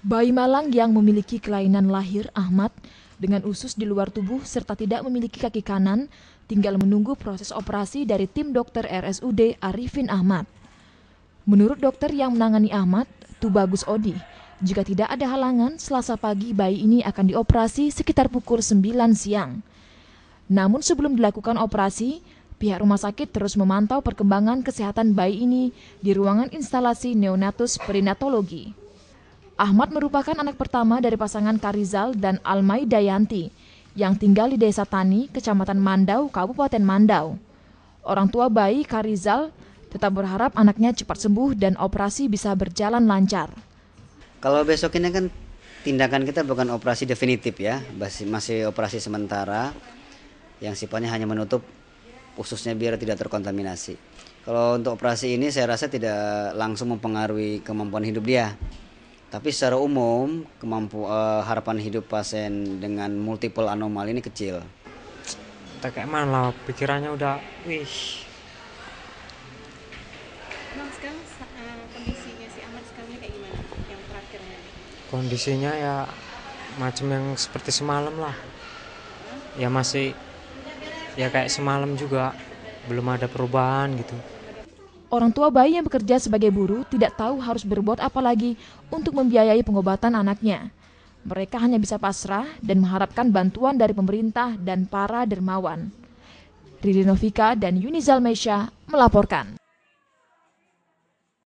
Bayi malang yang memiliki kelainan lahir Ahmad dengan usus di luar tubuh serta tidak memiliki kaki kanan tinggal menunggu proses operasi dari tim dokter RSUD Arifin Ahmad. Menurut dokter yang menangani Ahmad, Tubagus Odi, jika tidak ada halangan, selasa pagi bayi ini akan dioperasi sekitar pukul 9 siang. Namun sebelum dilakukan operasi, pihak rumah sakit terus memantau perkembangan kesehatan bayi ini di ruangan instalasi neonatus perinatologi. Ahmad merupakan anak pertama dari pasangan Karizal dan Almay Dayanti yang tinggal di Desa Tani, Kecamatan Mandau, Kabupaten Mandau. Orang tua bayi Karizal tetap berharap anaknya cepat sembuh dan operasi bisa berjalan lancar. Kalau besok ini kan tindakan kita bukan operasi definitif ya, masih, masih operasi sementara yang sifatnya hanya menutup khususnya biar tidak terkontaminasi. Kalau untuk operasi ini saya rasa tidak langsung mempengaruhi kemampuan hidup dia. Tapi secara umum kemampuan uh, eh, harapan hidup pasien dengan multiple anomali ini kecil. Tak kayak mana lah pikirannya udah wih. Bang sekarang eh, kondisinya si Ahmad sekarang kayak gimana? Yang terakhirnya Kondisinya ya macam yang seperti semalam lah. Ya masih ya kayak semalam juga belum ada perubahan gitu. Orang tua bayi yang bekerja sebagai buruh tidak tahu harus berbuat apa lagi untuk membiayai pengobatan anaknya. Mereka hanya bisa pasrah dan mengharapkan bantuan dari pemerintah dan para dermawan. Ridinovika dan Yunizal Mesha melaporkan.